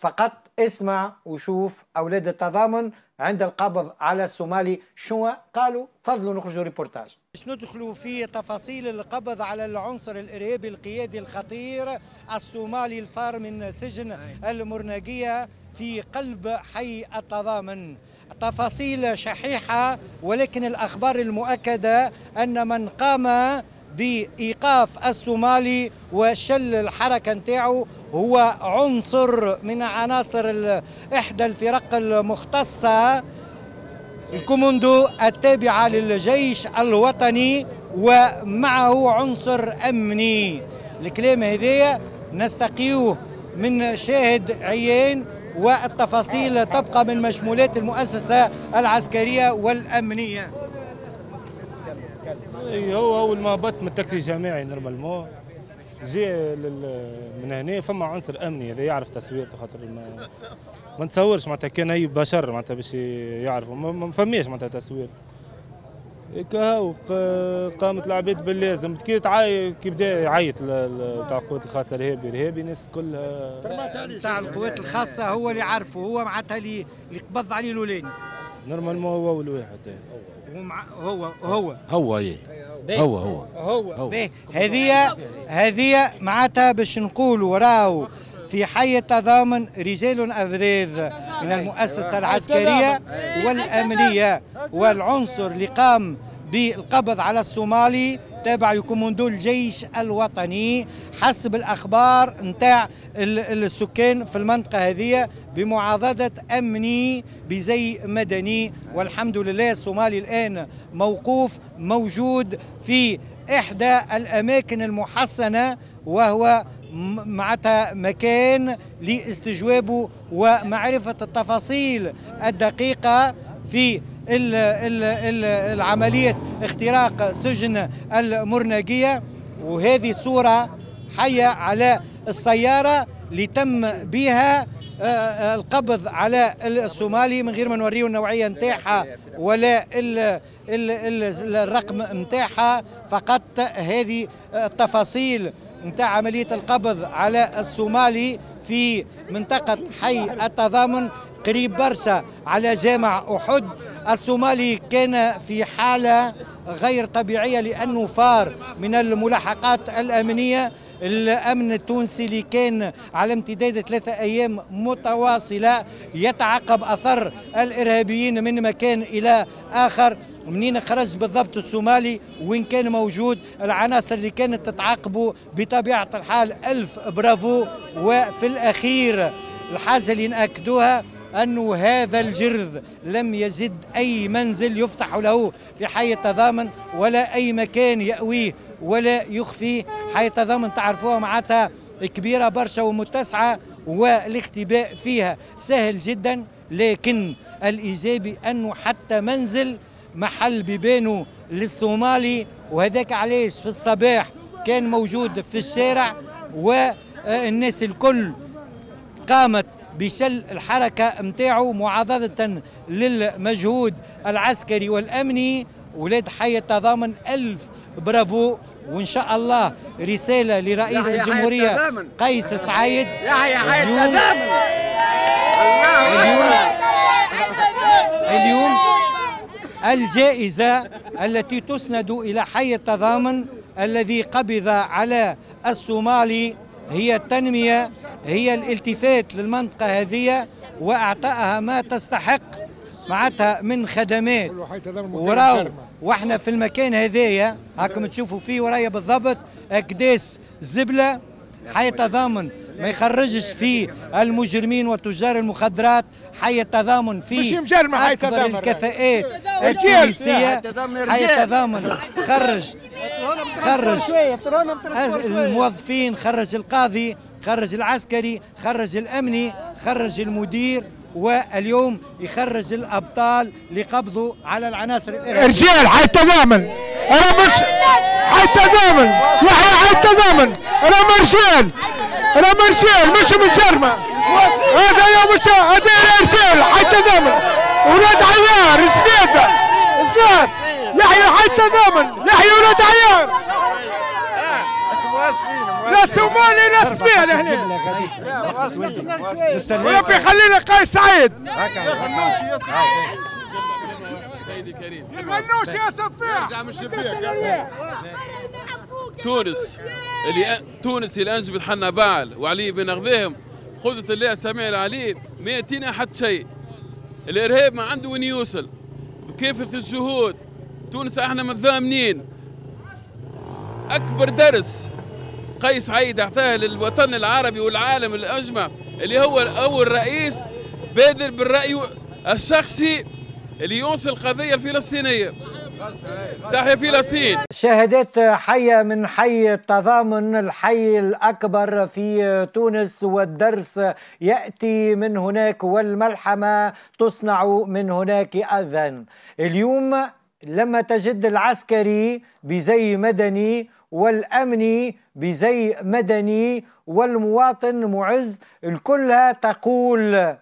فقط اسمع وشوف أولاد التضامن عند القبض على الصومالي شنو قالوا فضلوا نخرجوا ريبورتاج باش ندخلوا في تفاصيل القبض على العنصر الارهابي القيادي الخطير الصومالي الفار من سجن المرناقيه في قلب حي التضامن تفاصيل شحيحه ولكن الاخبار المؤكده ان من قام بايقاف الصومالي وشل الحركه نتاعو هو عنصر من عناصر احدى الفرق المختصه الكوموندو التابعه للجيش الوطني ومعه عنصر امني الكلام هذايا نستقيوه من شاهد عيان والتفاصيل تبقى من مشمولات المؤسسه العسكريه والامنيه اي هو اول ما بط من التاكسي الجامعي نورمالمون جي من هنا فما عنصر امني هذا يعرف تصويرته خاطر ما, ما نتصورش معناتها كان اي بشر معناتها باش يعرفوا ما فماش معناتها تصوير هاو قامت العباد باللازم كي تعاي كي بدا يعيط تاع القوات الخاصه الهابي الهابي الناس كلها تاع القوات الخاصه هو اللي عارفه هو معناتها اللي قبض عليه الاولاني نورمالمون هو اول واحد هو مع هو هو هو ايه أيوة، هو هو هو, هو. هذه هذه معناتها باش نقولوا راهو في حي التضامن رجال أفذاذ من المؤسسة أيوة. العسكرية أيوة. والأمنية والعنصر اللي قام بالقبض على الصومالي تابع لكوموندو الجيش الوطني حسب الاخبار نتاع السكان في المنطقه هذه بمعاضده امني بزي مدني والحمد لله الصومالي الان موقوف موجود في احدى الاماكن المحصنه وهو معناتها مكان لاستجوابه ومعرفه التفاصيل الدقيقه في العملية اختراق سجن المرناقية وهذه صورة حية على السيارة اللي تم بها آه، آه، القبض على الصومالي من غير ما نوريه النوعيه نتاعها ولا الـ الـ الـ الرقم نتاعها فقط هذه التفاصيل نتاع عمليه القبض على الصومالي في منطقه حي التضامن قريب برشا على جامع احد الصومالي كان في حالة غير طبيعية لأنه فار من الملاحقات الأمنية الأمن التونسي اللي كان على امتداد ثلاثة أيام متواصلة يتعقب أثر الإرهابيين من مكان إلى آخر منين خرج بالضبط الصومالي وين كان موجود العناصر اللي كانت تتعاقبه بطبيعة الحال ألف برافو وفي الأخير الحاجة اللي نأكدوها أن هذا الجرذ لم يجد أي منزل يفتح له حي التضامن ولا أي مكان يأويه ولا يخفيه حي التضامن تعرفوها معناتها كبيرة برشا ومتسعة والاختباء فيها سهل جدا لكن الإيجابي أنه حتى منزل محل بيبانه للصومالي وهذاك علاش في الصباح كان موجود في الشارع والناس الكل قامت بشل الحركة متاعه معاضدة للمجهود العسكري والأمني ولاد حي التضامن ألف برافو وان شاء الله رساله لرئيس الجمهوريه قيس سعيد يحيى حي التضامن اليوم اليوم الجائزه التي تسند الى حي التضامن الذي قبض على الصومالي هي التنمية هي الالتفات للمنطقة هذه وأعطائها ما تستحق معتها من خدمات وراو واحنا في المكان هذايا هاكم تشوفوا فيه ورايا بالضبط اكداس زبله حيتضامن ما يخرجش في المجرمين وتجار المخدرات حي التضامن في اكبر حي التضامن الكفاءات التونسية حي التضامن خرج خرج الموظفين خرج القاضي خرج العسكري خرج الأمني خرج المدير واليوم يخرج الابطال لقبضوا على العناصر الارهابيه رجال حي التضامن انا مش حي التضامن يحيى حي التضامن انا مرجال انا مرشيل مش من جرمه هذا يوم الشهر هذا مرشيل حتى ثمن ولاد عيار جديده سلاس يحيى حتى ثمن يحيى ولاد عيار لا سومالي لا سبيل هنا وربي يخلينا قايس سعيد الغنوش يا سفاح تونس اللي تونسي جبت حنا بعل وعلي بن غذاهم خذت الله سميع العليم ما ياتينا حتى شيء الارهاب ما عنده وين يوصل بكافه الجهود تونس احنا متضامنين اكبر درس قيس عيد اعطاه للوطن العربي والعالم الاجمع اللي هو اول رئيس بادر بالراي الشخصي اللي يوصل القضيه الفلسطينيه تحيا فلسطين شهادات حية من حي التضامن الحي الأكبر في تونس والدرس يأتي من هناك والملحمة تصنع من هناك أذن اليوم لما تجد العسكري بزي مدني والأمني بزي مدني والمواطن معز الكلها تقول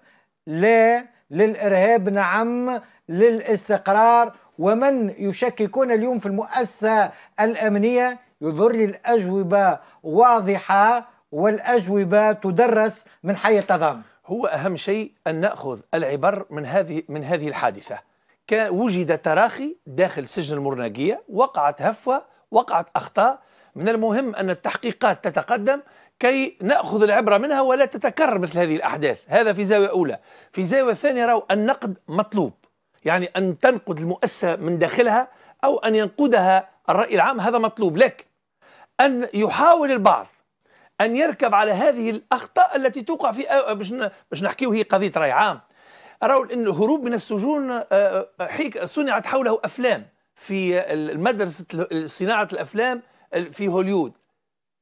لا للإرهاب نعم للاستقرار ومن يشككون اليوم في المؤسسة الأمنية يظهر لي الأجوبة واضحة والأجوبة تدرس من حي التضامن هو أهم شيء أن نأخذ العبر من هذه من هذه الحادثة كان وجد تراخي داخل سجن المرناقية وقعت هفوة وقعت أخطاء من المهم أن التحقيقات تتقدم كي نأخذ العبرة منها ولا تتكرر مثل هذه الأحداث هذا في زاوية أولى في زاوية ثانية رأوا النقد مطلوب يعني أن تنقد المؤسسة من داخلها أو أن ينقدها الرأي العام هذا مطلوب لك أن يحاول البعض أن يركب على هذه الأخطاء التي توقع في آه، باش باش نحكيو هي قضية رأي عام أروا أن الهروب من السجون آه، آه، حيك صنعت حوله أفلام في مدرسة صناعة الأفلام في هوليود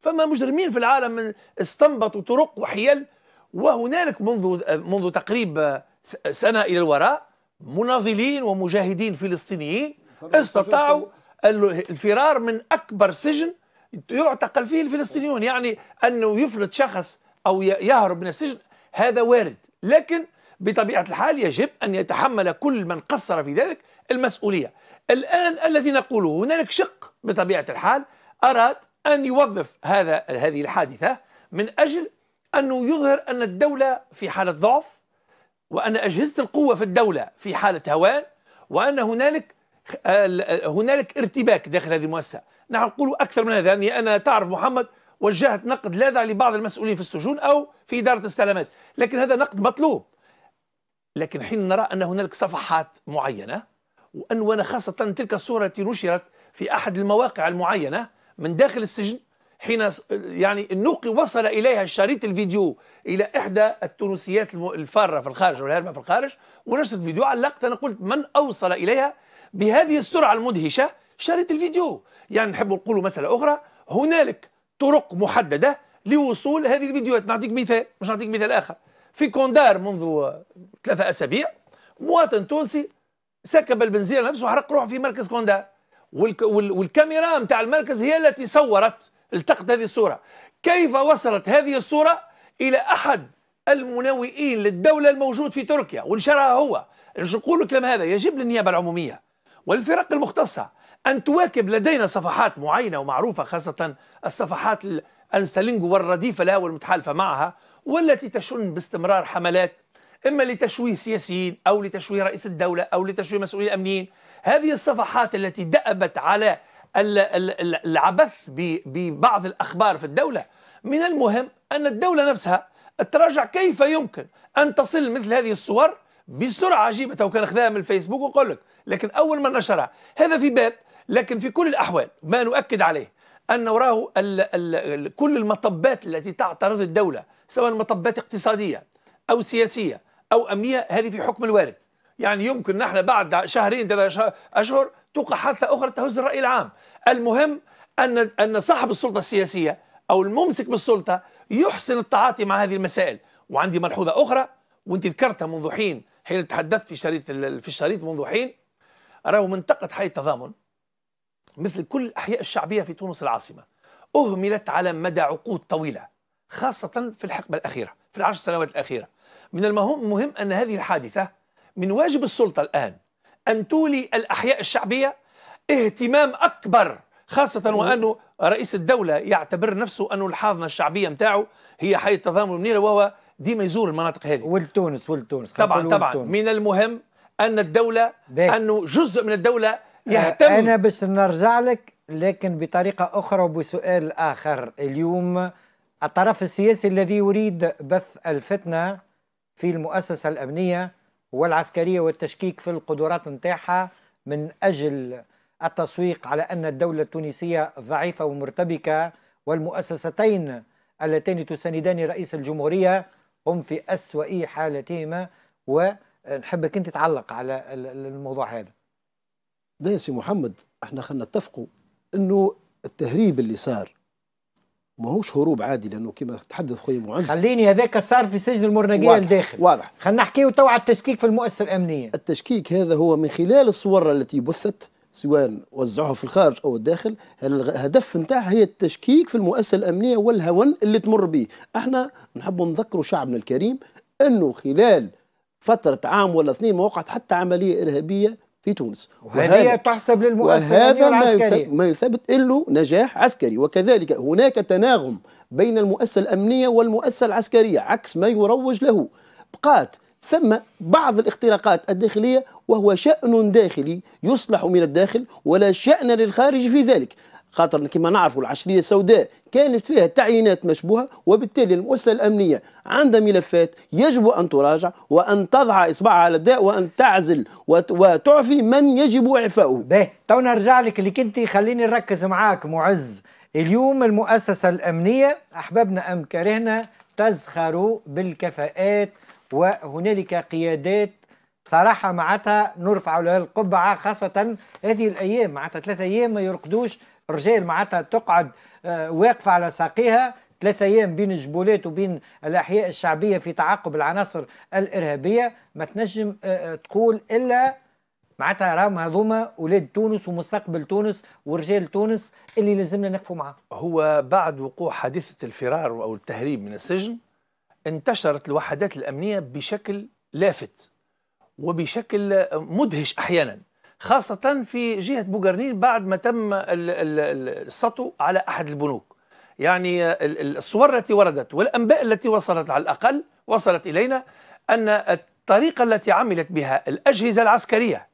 فما مجرمين في العالم استنبطوا طرق وحيل وهنالك منذ منذ تقريب سنة إلى الوراء مناضلين ومجاهدين فلسطينيين استطاعوا الفرار من أكبر سجن يعتقل فيه الفلسطينيون يعني أنه يفلت شخص أو يهرب من السجن هذا وارد لكن بطبيعة الحال يجب أن يتحمل كل من قصر في ذلك المسؤولية الآن الذي نقوله هنالك شق بطبيعة الحال أراد أن يوظف هذا هذه الحادثة من أجل أنه يظهر أن الدولة في حالة ضعف وأن أجهزة القوة في الدولة في حالة هوان وأن هنالك آه، آه، هنالك ارتباك داخل هذه المؤسسة نحن نقول أكثر من هذا يعني أنا تعرف محمد وجهت نقد لاذع لبعض المسؤولين في السجون أو في إدارة الاستعلامات لكن هذا نقد مطلوب لكن حين نرى أن هنالك صفحات معينة وأن وأنا خاصة تلك الصورة التي نشرت في أحد المواقع المعينة من داخل السجن حين يعني النوقي وصل اليها شريط الفيديو الى احدى التونسيات الفاره في الخارج والهاربه في الخارج ونشرت الفيديو علقت انا قلت من اوصل اليها بهذه السرعه المدهشه شريط الفيديو يعني نحب نقولوا مساله اخرى هنالك طرق محدده لوصول هذه الفيديوهات نعطيك مثال مش نعطيك مثال اخر في كوندار منذ ثلاثة اسابيع مواطن تونسي سكب البنزين نفسه وحرق روحه في مركز كوندار والكاميرا نتاع المركز هي التي صورت التقط هذه الصورة كيف وصلت هذه الصورة إلى أحد المناوئين للدولة الموجود في تركيا ونشرها هو نقول الكلام هذا يجب للنيابة العمومية والفرق المختصة أن تواكب لدينا صفحات معينة ومعروفة خاصة الصفحات الأنستالينجو والرديفة لها والمتحالفة معها والتي تشن باستمرار حملات إما لتشويه سياسيين أو لتشويه رئيس الدولة أو لتشويه مسؤولين أمنيين هذه الصفحات التي دأبت على العبث ببعض الأخبار في الدولة من المهم أن الدولة نفسها تراجع كيف يمكن أن تصل مثل هذه الصور بسرعة عجيبة وكان أخذها من الفيسبوك وقول لك لكن أول ما نشرها هذا في باب لكن في كل الأحوال ما نؤكد عليه أن وراه الـ الـ كل المطبات التي تعترض الدولة سواء مطبات اقتصادية أو سياسية أو أمنية هذه في حكم الوارد يعني يمكن نحن بعد شهرين ثلاثة أشهر توقع حادثة أخرى تهز الرأي العام المهم أن أن صاحب السلطة السياسية أو الممسك بالسلطة يحسن التعاطي مع هذه المسائل وعندي ملحوظة أخرى وأنت ذكرتها منذ حين حين تحدثت في شريط في الشريط منذ حين راهو منطقة حي التضامن مثل كل الأحياء الشعبية في تونس العاصمة أهملت على مدى عقود طويلة خاصة في الحقبة الأخيرة في العشر سنوات الأخيرة من المهم أن هذه الحادثة من واجب السلطة الآن أن تولي الأحياء الشعبية اهتمام أكبر خاصة وأنه رئيس الدولة يعتبر نفسه أنه الحاضنة الشعبية متاعه هي حي التضامن المنيرة وهو ديما يزور المناطق هذه والتونس والتونس طبعا طبعا من المهم أن الدولة بيك. أنه جزء من الدولة آه، يهتم أنا باش نرجع لك لكن بطريقة أخرى وبسؤال آخر اليوم الطرف السياسي الذي يريد بث الفتنة في المؤسسة الأمنية والعسكرية والتشكيك في القدرات نتاعها من أجل التسويق على أن الدولة التونسية ضعيفة ومرتبكة والمؤسستين اللتان تساندان رئيس الجمهورية هم في أسوأ حالتهما ونحبك أنت تعلق على الموضوع هذا لا يا سي محمد احنا خلينا نتفقوا انه التهريب اللي صار ماهوش هروب عادي لانه كما تحدث خويا معز خليني هذاك صار في سجن المرنقيه الداخل واضح خلينا نحكيو تو على التشكيك في المؤسسه الامنيه التشكيك هذا هو من خلال الصور التي بثت سواء وزعوها في الخارج او الداخل الهدف نتاعها هي التشكيك في المؤسسه الامنيه والهون اللي تمر به احنا نحب نذكروا شعبنا الكريم انه خلال فتره عام ولا اثنين ما وقعت حتى عمليه ارهابيه في تونس وهذه تحسب للمؤسسة وهذا ما يثبت له نجاح عسكري وكذلك هناك تناغم بين المؤسسة الأمنية والمؤسسة العسكرية عكس ما يروج له بقات ثم بعض الاختراقات الداخلية وهو شأن داخلي يصلح من الداخل ولا شأن للخارج في ذلك خاطر كما نعرفوا العشريه السوداء كانت فيها تعيينات مشبوهه وبالتالي المؤسسه الامنيه عندها ملفات يجب ان تراجع وان تضع اصبعها على الداء وان تعزل وتعفي من يجب اعفاؤه. باهي تو نرجع لك اللي كنت خليني نركز معاك معز اليوم المؤسسه الامنيه احببنا ام كرهنا تزخر بالكفاءات وهنالك قيادات بصراحة معناتها نرفع لها القبعة خاصة هذه الأيام معناتها ثلاثة أيام ما يرقدوش الرجال معناتها تقعد آه، واقفه على ساقيها ثلاثة أيام بين الجبولات وبين الأحياء الشعبية في تعاقب العناصر الإرهابية ما تنجم آه، آه، تقول إلا معناتها راهم هذوما اولاد تونس ومستقبل تونس ورجال تونس اللي لازمنا نقفوا معاه. هو بعد وقوع حادثه الفرار او التهريب من السجن انتشرت الوحدات الامنيه بشكل لافت وبشكل مدهش احيانا. خاصة في جهة بوغرنين بعد ما تم السطو على أحد البنوك يعني الصور التي وردت والأنباء التي وصلت على الأقل وصلت إلينا أن الطريقة التي عملت بها الأجهزة العسكرية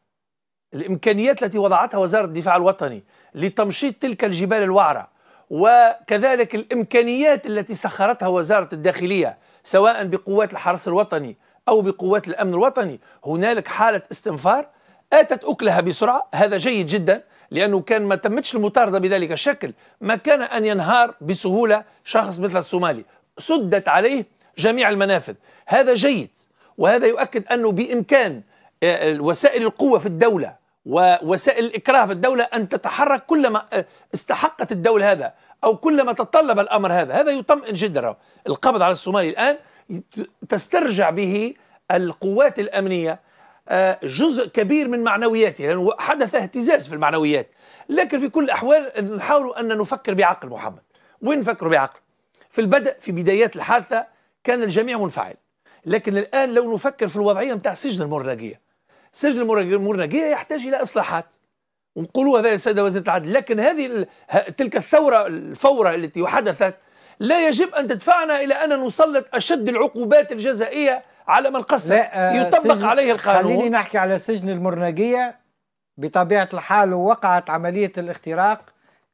الإمكانيات التي وضعتها وزارة الدفاع الوطني لتمشيط تلك الجبال الوعرة وكذلك الإمكانيات التي سخرتها وزارة الداخلية سواء بقوات الحرس الوطني أو بقوات الأمن الوطني هنالك حالة استنفار اتت اكلها بسرعه هذا جيد جدا لانه كان ما تمتش المطارده بذلك الشكل ما كان ان ينهار بسهوله شخص مثل الصومالي سدت عليه جميع المنافذ هذا جيد وهذا يؤكد انه بامكان آه، وسائل القوه في الدوله ووسائل الاكراه في الدوله ان تتحرك كلما آه، استحقت الدوله هذا او كلما تطلب الامر هذا هذا يطمئن جدا القبض على الصومالي الان تسترجع به القوات الامنيه جزء كبير من معنوياته لأنه حدث اهتزاز في المعنويات لكن في كل الأحوال نحاول أن نفكر بعقل محمد وين نفكر بعقل؟ في البدء في بدايات الحادثة كان الجميع منفعل لكن الآن لو نفكر في الوضعية متاع سجن المرناقية سجن المرناقية يحتاج إلى إصلاحات ونقولوا هذا يا سيدة وزيرة العدل لكن هذه تلك الثورة الفورة التي حدثت لا يجب أن تدفعنا إلى أن نسلط أشد العقوبات الجزائية على من قصر يطبق سجن عليه القانون خليني نحكي على سجن المرنقية بطبيعة الحال وقعت عملية الاختراق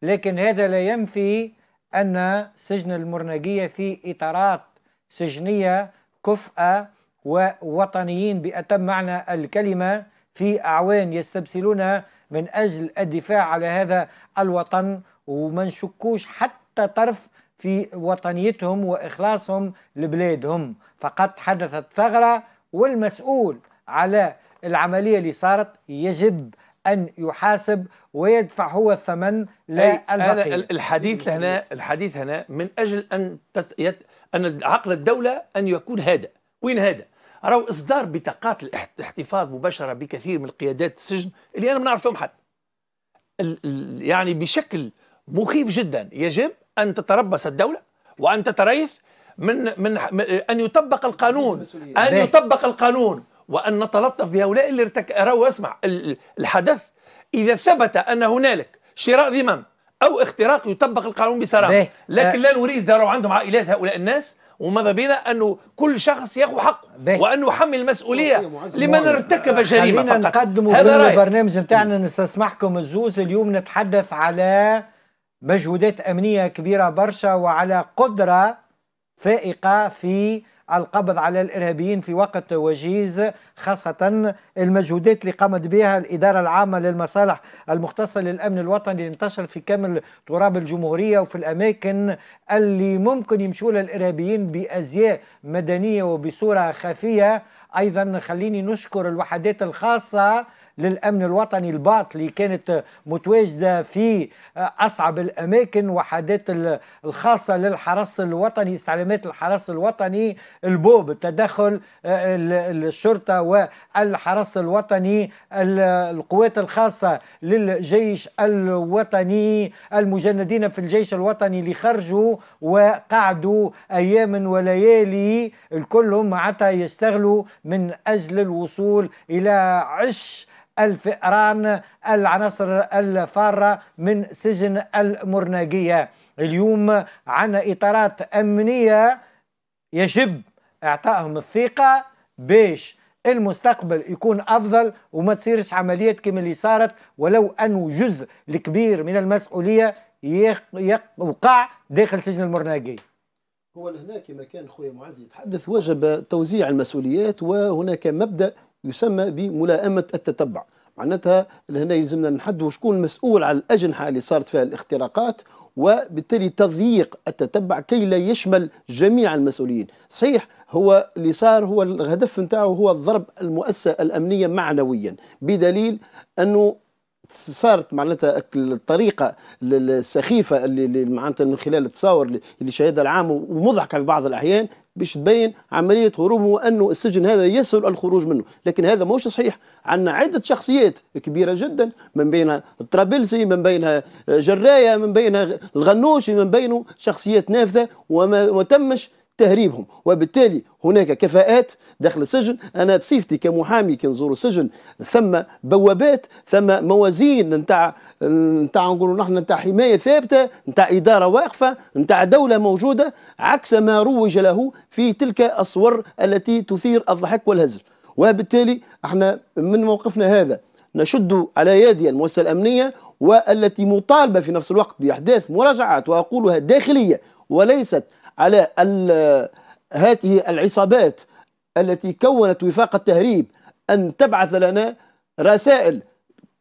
لكن هذا لا ينفي أن سجن المرنقية في إطارات سجنية كفأة ووطنيين بأتم معنى الكلمة في أعوان يستبسلون من أجل الدفاع على هذا الوطن وما نشكوش حتى طرف في وطنيتهم وإخلاصهم لبلادهم فقط حدثت ثغرة والمسؤول على العملية اللي صارت يجب أن يحاسب ويدفع هو الثمن لا الحديث هنا الحديث هنا من أجل أن تت... يت... أن عقل الدولة أن يكون هادئ وين هذا راهو إصدار بطاقات الاحتفاظ مباشرة بكثير من قيادات السجن اللي أنا ما نعرفهم حد ال... يعني بشكل مخيف جدا يجب أن تتربص الدولة وأن تتريث من من ان يطبق القانون ان يطبق القانون وان نتلطف بهؤلاء اللي ارتكبوا اسمع الحدث اذا ثبت ان هنالك شراء ذمم او اختراق يطبق القانون بسراء لكن أه. لا نريد داروا عندهم عائلات هؤلاء الناس وماذا بينا انه كل شخص ياخذ حقه وان نحمل المسؤوليه لمن ارتكب جريمه فقط نقدموا هذا البرنامج نتاعنا نستسمحكم الزوز اليوم نتحدث على مجهودات امنيه كبيره برشا وعلى قدره فائقة في القبض على الإرهابيين في وقت وجيز خاصة المجهودات اللي قامت بها الإدارة العامة للمصالح المختصة للأمن الوطني اللي انتشرت في كامل تراب الجمهورية وفي الأماكن اللي ممكن يمشوا الإرهابيين بأزياء مدنية وبصورة خفية أيضا خليني نشكر الوحدات الخاصة للأمن الوطني الباط اللي كانت متواجدة في أصعب الأماكن وحدات الخاصة للحرس الوطني استعلامات الحرس الوطني البوب التدخل آه، الشرطة والحرس الوطني القوات الخاصة للجيش الوطني المجندين في الجيش الوطني اللي خرجوا وقعدوا أياما وليالي الكلهم معناتها يشتغلوا من أجل الوصول إلى عش الفئران العناصر الفارة من سجن المرناقية اليوم عنا إطارات أمنية يجب إعطائهم الثقة باش المستقبل يكون افضل وما تصيرش عمليات كما اللي صارت ولو انه جزء الكبير من المسؤوليه يقع داخل سجن المرناقي هو لهنا كما كان خويا معز يتحدث وجب توزيع المسؤوليات وهناك مبدا يسمى بملائمه التتبع معناتها هنا يلزمنا نحدوا شكون المسؤول على الاجنحه اللي صارت فيها الاختراقات وبالتالي تضييق التتبع كي لا يشمل جميع المسؤولين صحيح هو اللي صار هو الهدف نتاعو هو ضرب المؤسسه الامنيه معنويا بدليل انه صارت معناتها الطريقه السخيفه اللي معناتها من خلال التصاور اللي شهدها العام ومضحكه في بعض الاحيان باش تبين عمليه هروبه وانه السجن هذا يسهل الخروج منه، لكن هذا مش صحيح، عندنا عده شخصيات كبيره جدا من بينها الطرابلسي، من بينها جرايه، من بينها الغنوشي، من بينه شخصيات نافذه وما تمش تهريبهم وبالتالي هناك كفاءات داخل السجن انا بصفتي كمحامي كي نزور السجن ثم بوابات ثم موازين نتاع نتاع نقولوا نحن نتاع حمايه ثابته نتاع اداره واقفه نتاع دوله موجوده عكس ما روج له في تلك الصور التي تثير الضحك والهزل وبالتالي احنا من موقفنا هذا نشد على يدي المؤسسه الامنيه والتي مطالبه في نفس الوقت باحداث مراجعات واقولها داخليه وليست على هذه العصابات التي كونت وفاق التهريب أن تبعث لنا رسائل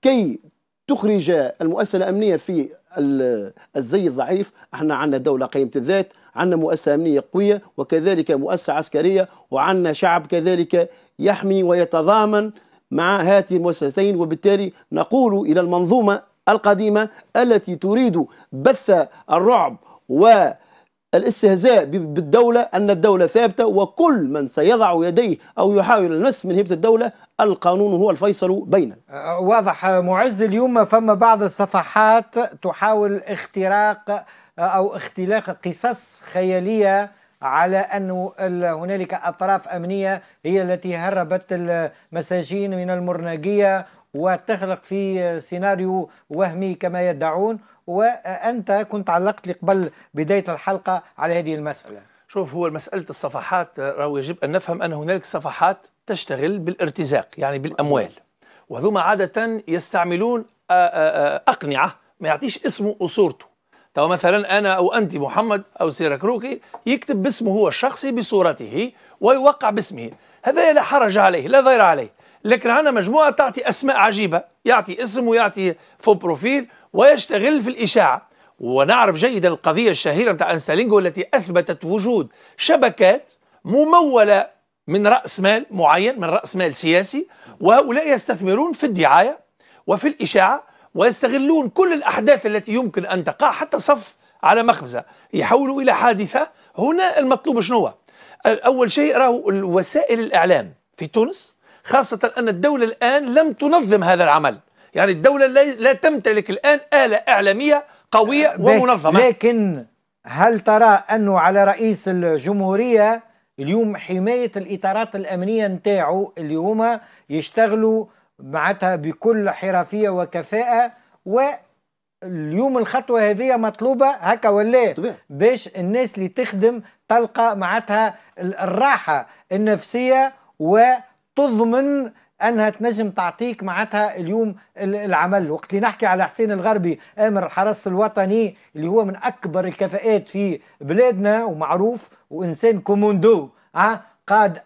كي تخرج المؤسسة الأمنية في الزي الضعيف احنا عندنا دولة قيمة الذات عندنا مؤسسة أمنية قوية وكذلك مؤسسة عسكرية وعندنا شعب كذلك يحمي ويتضامن مع هذه المؤسستين وبالتالي نقول إلى المنظومة القديمة التي تريد بث الرعب و الاستهزاء بالدولة أن الدولة ثابتة وكل من سيضع يديه أو يحاول المس من هيبة الدولة القانون هو الفيصل بينه أه، واضح معز اليوم فما بعض الصفحات تحاول اختراق أه، أو اختلاق قصص خيالية على أن هنالك أطراف أمنية هي التي هربت المساجين من المرناقية وتخلق في سيناريو وهمي كما يدعون وأنت كنت علقت لي قبل بداية الحلقة على هذه المسألة شوف هو مسألة الصفحات راهو يجب أن نفهم أن هنالك صفحات تشتغل بالارتزاق يعني بالأموال وهذوما عادة يستعملون آه، آه، آه، أقنعة ما يعطيش اسمه وصورته تو مثلا أنا أو أنت محمد أو سيركروكي يكتب باسمه هو الشخصي بصورته ويوقع باسمه هذا لا حرج عليه لا ضير عليه لكن عندنا مجموعة تعطي أسماء عجيبة يعطي اسم ويعطي فو بروفيل ويشتغل في الإشاعة ونعرف جيدا القضية الشهيرة نتاع أنستالينغو التي أثبتت وجود شبكات ممولة من رأس مال معين من رأس مال سياسي وهؤلاء يستثمرون في الدعاية وفي الإشاعة ويستغلون كل الأحداث التي يمكن أن تقع حتى صف على مخبزة يحولوا إلى حادثة هنا المطلوب شنو أول شيء راهو وسائل الإعلام في تونس خاصة أن الدولة الآن لم تنظم هذا العمل يعني الدولة لا تمتلك الآن آلة إعلامية قوية آه، ومنظمة لكن هل ترى أنه على رئيس الجمهورية اليوم حماية الإطارات الأمنية نتاعو اللي هما يشتغلوا معناتها بكل حرفية وكفاءة و اليوم الخطوة هذه مطلوبة هكا ولا باش الناس اللي تخدم تلقى معناتها الراحة النفسية و تضمن انها تنجم تعطيك معناتها اليوم العمل وقت اللي نحكي على حسين الغربي امر الحرس الوطني اللي هو من اكبر الكفاءات في بلادنا ومعروف وانسان كوموندو ها قاد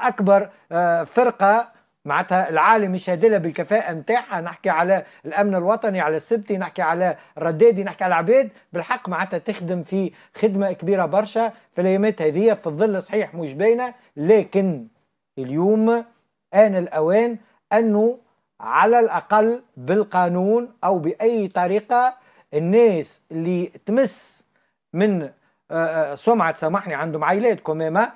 اكبر آه، فرقه معناتها العالم يشهد لها بالكفاءه نتاعها نحكي على الامن الوطني على السبتي نحكي على الردادي نحكي على العباد بالحق معناتها تخدم في خدمه كبيره برشا في الايامات هذه في الظل صحيح مش باينه لكن اليوم آن الأوان أنه على الأقل بالقانون أو بأي طريقة الناس اللي تمس من آه، آه، سمعة سامحني عندهم عائلات كمامة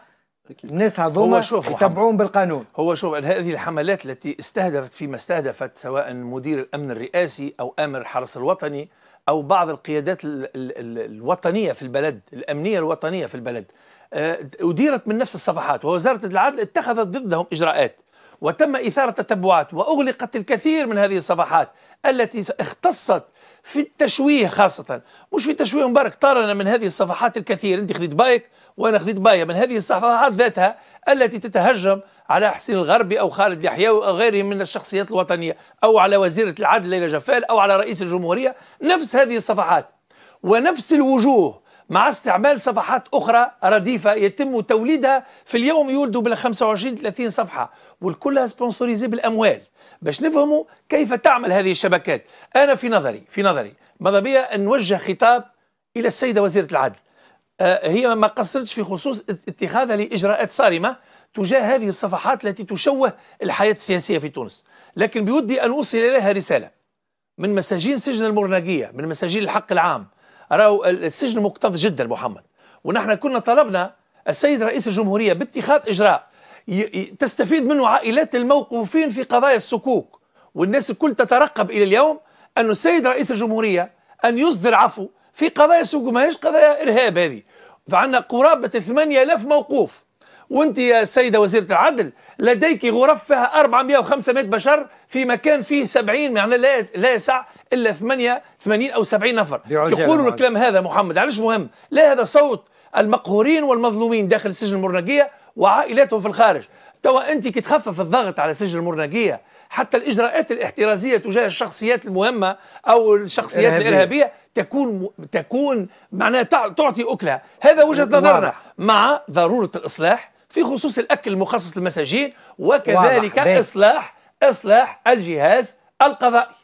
الناس هذوما يتبعون بالقانون هو شوف هذه الحملات التي استهدفت فيما استهدفت سواء مدير الأمن الرئاسي أو أمر الحرس الوطني أو بعض القيادات الـ الـ الوطنية في البلد الأمنية الوطنية في البلد آه، أديرت من نفس الصفحات ووزارة العدل اتخذت ضدهم إجراءات وتم إثارة تتبعات وأغلقت الكثير من هذه الصفحات التي اختصت في التشويه خاصة مش في التشويه مبارك طارنا من هذه الصفحات الكثير أنت خذيت بايك وأنا خذيت باية من هذه الصفحات ذاتها التي تتهجم على حسين الغربي أو خالد يحيوي أو غيرهم من الشخصيات الوطنية أو على وزيرة العدل ليلى جفال أو على رئيس الجمهورية نفس هذه الصفحات ونفس الوجوه مع استعمال صفحات أخرى رديفة يتم توليدها في اليوم يولدوا بلا 25-30 صفحة والكلها سبونسوريزي بالأموال باش نفهموا كيف تعمل هذه الشبكات أنا في نظري في نظري ماذا بيا نوجه خطاب إلى السيدة وزيرة العدل آه هي ما قصرتش في خصوص اتخاذها لإجراءات صارمة تجاه هذه الصفحات التي تشوه الحياة السياسية في تونس لكن بودي أن أوصل إليها رسالة من مساجين سجن المرناقية من مساجين الحق العام راهو السجن مكتظ جدا محمد ونحن كنا طلبنا السيد رئيس الجمهوريه باتخاذ اجراء تستفيد منه عائلات الموقوفين في قضايا السكوك والناس الكل تترقب الى اليوم أن السيد رئيس الجمهوريه ان يصدر عفو في قضايا السكوك ماهيش قضايا ارهاب هذه فعندنا قرابه 8000 موقوف وانت يا سيده وزيره العدل لديك غرف فيها 400 و500 بشر في مكان فيه 70 يعني لا لا يسع الا 8 80 او 70 نفر يقولوا الكلام هذا محمد علاش مهم لا هذا صوت المقهورين والمظلومين داخل سجن المرنقيه وعائلاتهم في الخارج توا انت كي تخفف الضغط على سجن المرنقيه حتى الاجراءات الاحترازيه تجاه الشخصيات المهمه او الشخصيات الإرهابية. الارهابيه تكون م... تكون معناها تعطي اكلها هذا وجهه نظرنا مع ضروره الاصلاح في خصوص الاكل المخصص للمساجين وكذلك واضح. اصلاح اصلاح الجهاز القضائي